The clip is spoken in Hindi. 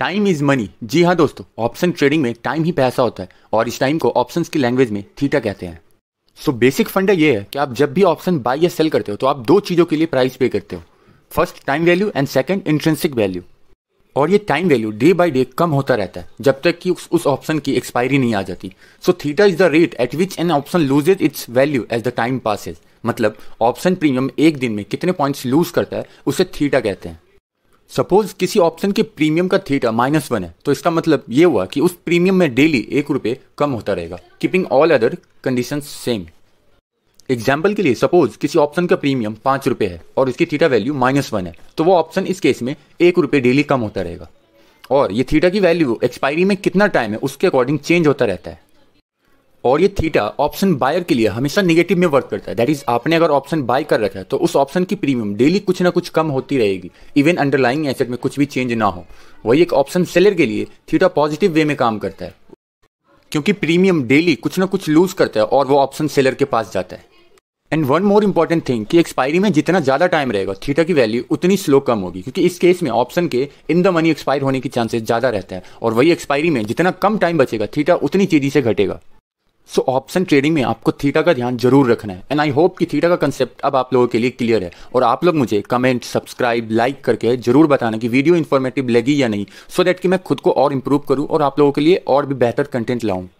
टाइम इज मनी जी हाँ दोस्तों ऑप्शन ट्रेडिंग में टाइम ही पैसा होता है और इस टाइम को ऑप्शंस की लैंग्वेज में थीटा कहते हैं सो बेसिक फंडा ये है कि आप जब भी ऑप्शन बाय या सेल करते हो तो आप दो चीज़ों के लिए प्राइस पे करते हो first time value and second intrinsic value और ये time value day by day कम होता रहता है जब तक कि उस ऑप्शन की एक्सपायरी नहीं आ जाती so theta is the rate at which an option loses its value as the time passes मतलब ऑप्शन प्रीमियम एक दिन में कितने पॉइंट्स लूज करता है उसे थीटा कहते हैं सपोज किसी ऑप्शन के प्रीमियम का थीटा माइनस वन है तो इसका मतलब ये हुआ कि उस प्रीमियम में डेली एक रुपये कम होता रहेगा keeping all other condition same example के लिए सपोज किसी ऑप्शन का प्रीमियम पाँच रुपये है और इसकी थीटा वैल्यू माइनस वन है तो वो ऑप्शन इस केस में एक रुपये डेली कम होता रहेगा और ये थीटा की वैल्यू एक्सपायरी में कितना टाइम है उसके अकॉर्डिंग चेंज होता रहता है और ये थीटा ऑप्शन बायर के लिए हमेशा नेगेटिव में वर्क करता है दैट इज आपने अगर ऑप्शन बाय कर रखा है तो उस ऑप्शन की प्रीमियम डेली कुछ ना कुछ कम होती रहेगी इवन अंडरलाइंग एसेट में कुछ भी चेंज ना हो वही एक ऑप्शन सेलर के लिए थीटा पॉजिटिव वे में काम करता है क्योंकि प्रीमियम डेली कुछ ना कुछ लूज करता है और वो ऑप्शन सेलर के पास जाता है and one more important thing कि एक्सपायरी में जितना ज़्यादा टाइम रहेगा थीटा की वैल्यू उतनी स्लो कम होगी क्योंकि इस केस में ऑप्शन के इन द मनी एक्सपायर होने की चांसेस ज़्यादा रहता है और वही एक्सपायरी में जितना कम टाइम बचेगा थीटा उतनी तेजी से घटेगा सो ऑप्शन ट्रेडिंग में आपको थीटा का ध्यान जरूर रखना है एंड आई होप कि थीटा का कंसेप्ट अब आप लोगों के लिए क्लियर है और आप लोग मुझे कमेंट सब्सक्राइब लाइक करके जरूर बताना कि वीडियो इन्फॉर्मेटिव लगी या नहीं सो so दैट कि मैं खुद को और इम्प्रूव करूँ और आप लोगों के लिए और भी बेहतर कंटेंट लाऊँ